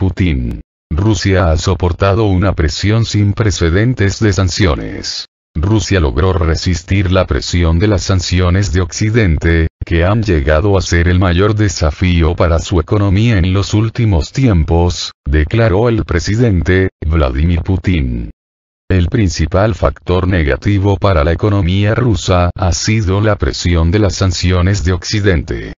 Putin. Rusia ha soportado una presión sin precedentes de sanciones. Rusia logró resistir la presión de las sanciones de Occidente, que han llegado a ser el mayor desafío para su economía en los últimos tiempos, declaró el presidente, Vladimir Putin. El principal factor negativo para la economía rusa ha sido la presión de las sanciones de Occidente.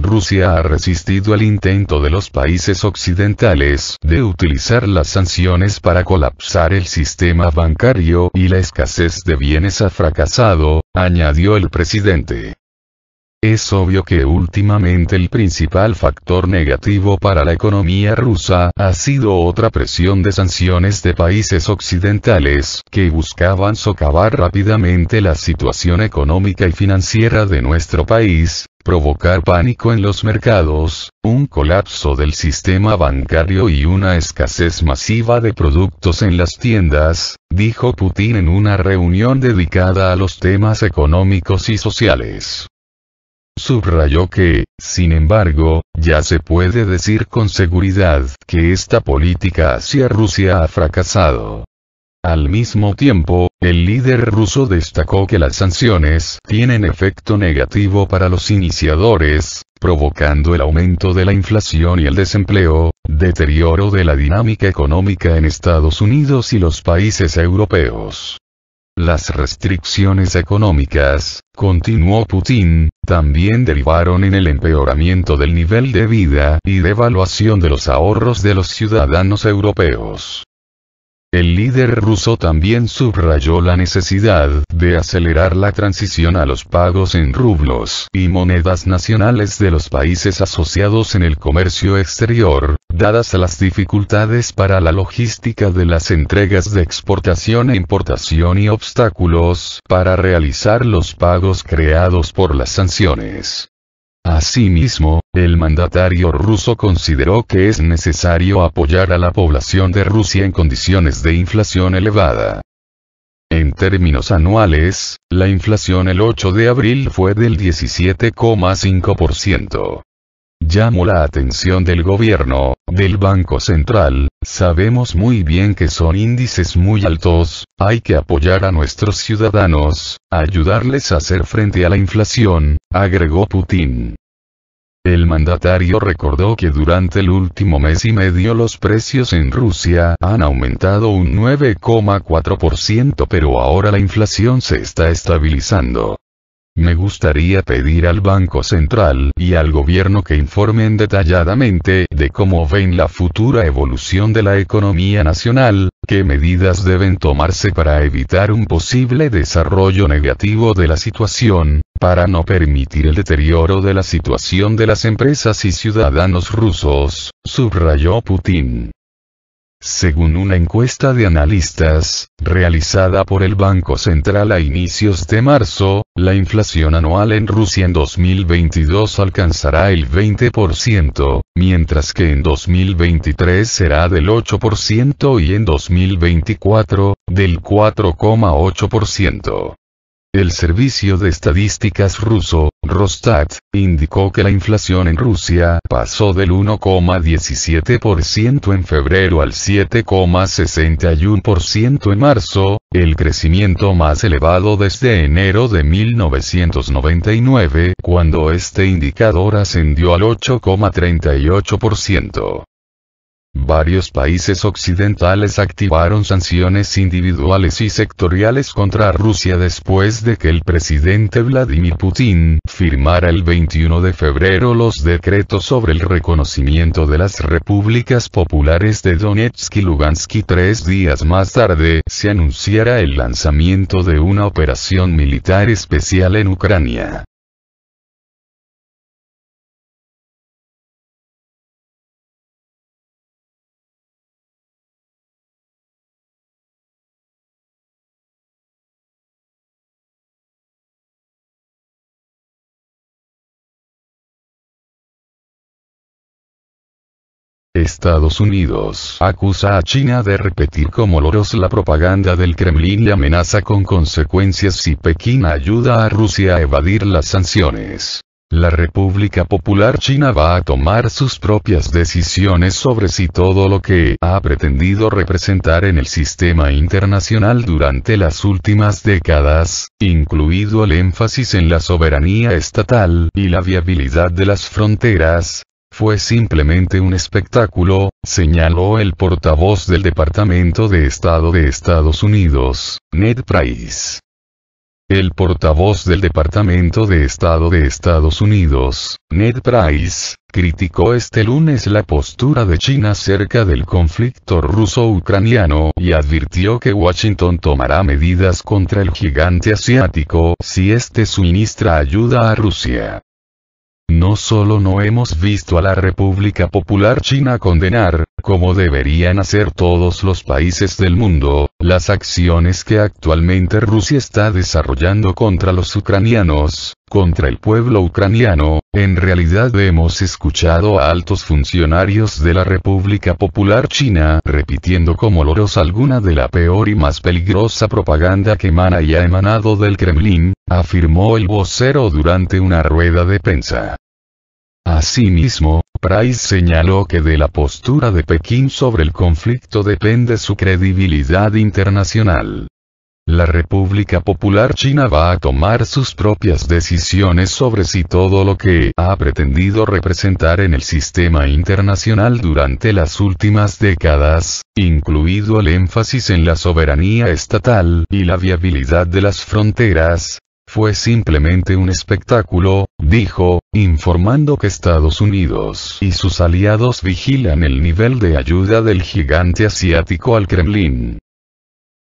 Rusia ha resistido al intento de los países occidentales de utilizar las sanciones para colapsar el sistema bancario y la escasez de bienes ha fracasado, añadió el presidente. Es obvio que últimamente el principal factor negativo para la economía rusa ha sido otra presión de sanciones de países occidentales que buscaban socavar rápidamente la situación económica y financiera de nuestro país, provocar pánico en los mercados, un colapso del sistema bancario y una escasez masiva de productos en las tiendas, dijo Putin en una reunión dedicada a los temas económicos y sociales. Subrayó que, sin embargo, ya se puede decir con seguridad que esta política hacia Rusia ha fracasado. Al mismo tiempo, el líder ruso destacó que las sanciones tienen efecto negativo para los iniciadores, provocando el aumento de la inflación y el desempleo, deterioro de la dinámica económica en Estados Unidos y los países europeos. Las restricciones económicas, continuó Putin, también derivaron en el empeoramiento del nivel de vida y devaluación de los ahorros de los ciudadanos europeos. El líder ruso también subrayó la necesidad de acelerar la transición a los pagos en rublos y monedas nacionales de los países asociados en el comercio exterior, dadas las dificultades para la logística de las entregas de exportación e importación y obstáculos para realizar los pagos creados por las sanciones. Asimismo, el mandatario ruso consideró que es necesario apoyar a la población de Rusia en condiciones de inflación elevada. En términos anuales, la inflación el 8 de abril fue del 17,5%. Llamo la atención del gobierno, del Banco Central, sabemos muy bien que son índices muy altos, hay que apoyar a nuestros ciudadanos, ayudarles a hacer frente a la inflación, agregó Putin. El mandatario recordó que durante el último mes y medio los precios en Rusia han aumentado un 9,4% pero ahora la inflación se está estabilizando. Me gustaría pedir al Banco Central y al gobierno que informen detalladamente de cómo ven la futura evolución de la economía nacional, qué medidas deben tomarse para evitar un posible desarrollo negativo de la situación, para no permitir el deterioro de la situación de las empresas y ciudadanos rusos, subrayó Putin. Según una encuesta de analistas, realizada por el Banco Central a inicios de marzo, la inflación anual en Rusia en 2022 alcanzará el 20%, mientras que en 2023 será del 8% y en 2024, del 4,8%. El Servicio de Estadísticas ruso, Rostat, indicó que la inflación en Rusia pasó del 1,17% en febrero al 7,61% en marzo, el crecimiento más elevado desde enero de 1999, cuando este indicador ascendió al 8,38%. Varios países occidentales activaron sanciones individuales y sectoriales contra Rusia después de que el presidente Vladimir Putin firmara el 21 de febrero los decretos sobre el reconocimiento de las repúblicas populares de Donetsk y Lugansk y tres días más tarde se anunciara el lanzamiento de una operación militar especial en Ucrania. Estados Unidos acusa a China de repetir como loros la propaganda del Kremlin y amenaza con consecuencias si Pekín ayuda a Rusia a evadir las sanciones. La República Popular China va a tomar sus propias decisiones sobre si todo lo que ha pretendido representar en el sistema internacional durante las últimas décadas, incluido el énfasis en la soberanía estatal y la viabilidad de las fronteras, fue simplemente un espectáculo, señaló el portavoz del Departamento de Estado de Estados Unidos, Ned Price. El portavoz del Departamento de Estado de Estados Unidos, Ned Price, criticó este lunes la postura de China cerca del conflicto ruso-ucraniano y advirtió que Washington tomará medidas contra el gigante asiático si este suministra ayuda a Rusia. No solo no hemos visto a la República Popular China condenar, como deberían hacer todos los países del mundo, las acciones que actualmente Rusia está desarrollando contra los ucranianos, contra el pueblo ucraniano, en realidad hemos escuchado a altos funcionarios de la República Popular China repitiendo como loros alguna de la peor y más peligrosa propaganda que emana y ha emanado del Kremlin, afirmó el vocero durante una rueda de prensa. Asimismo, Price señaló que de la postura de Pekín sobre el conflicto depende su credibilidad internacional. La República Popular China va a tomar sus propias decisiones sobre si todo lo que ha pretendido representar en el sistema internacional durante las últimas décadas, incluido el énfasis en la soberanía estatal y la viabilidad de las fronteras, fue simplemente un espectáculo, dijo, informando que Estados Unidos y sus aliados vigilan el nivel de ayuda del gigante asiático al Kremlin.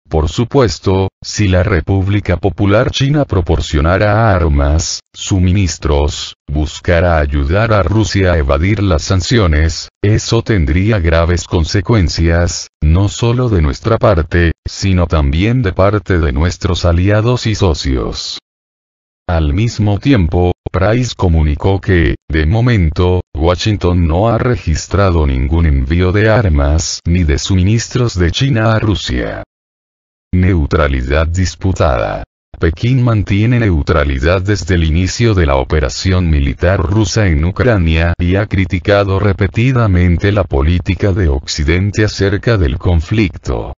Por supuesto, si la República Popular China proporcionara armas, suministros, buscara ayudar a Rusia a evadir las sanciones, eso tendría graves consecuencias, no solo de nuestra parte, sino también de parte de nuestros aliados y socios. Al mismo tiempo, Price comunicó que, de momento, Washington no ha registrado ningún envío de armas ni de suministros de China a Rusia. Neutralidad disputada. Pekín mantiene neutralidad desde el inicio de la operación militar rusa en Ucrania y ha criticado repetidamente la política de Occidente acerca del conflicto.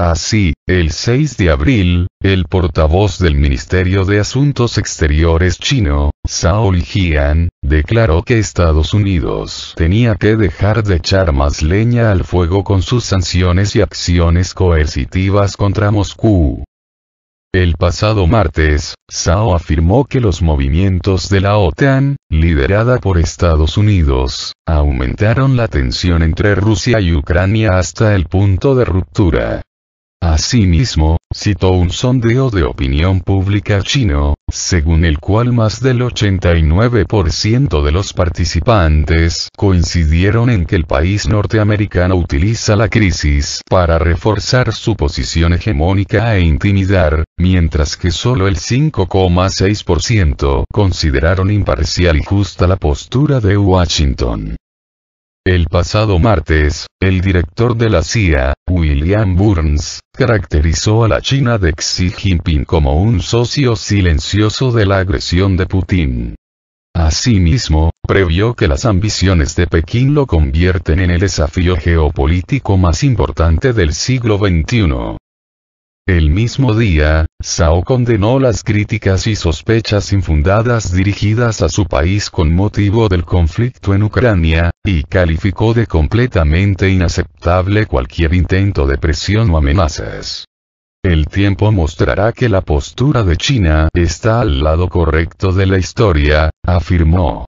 Así, el 6 de abril, el portavoz del Ministerio de Asuntos Exteriores chino, Zhao Lijian, declaró que Estados Unidos tenía que dejar de echar más leña al fuego con sus sanciones y acciones coercitivas contra Moscú. El pasado martes, Zhao afirmó que los movimientos de la OTAN, liderada por Estados Unidos, aumentaron la tensión entre Rusia y Ucrania hasta el punto de ruptura. Asimismo, citó un sondeo de opinión pública chino, según el cual más del 89% de los participantes coincidieron en que el país norteamericano utiliza la crisis para reforzar su posición hegemónica e intimidar, mientras que solo el 5,6% consideraron imparcial y justa la postura de Washington. El pasado martes, el director de la CIA, William Burns, caracterizó a la China de Xi Jinping como un socio silencioso de la agresión de Putin. Asimismo, previó que las ambiciones de Pekín lo convierten en el desafío geopolítico más importante del siglo XXI. El mismo día, Sao condenó las críticas y sospechas infundadas dirigidas a su país con motivo del conflicto en Ucrania, y calificó de completamente inaceptable cualquier intento de presión o amenazas. El tiempo mostrará que la postura de China está al lado correcto de la historia, afirmó.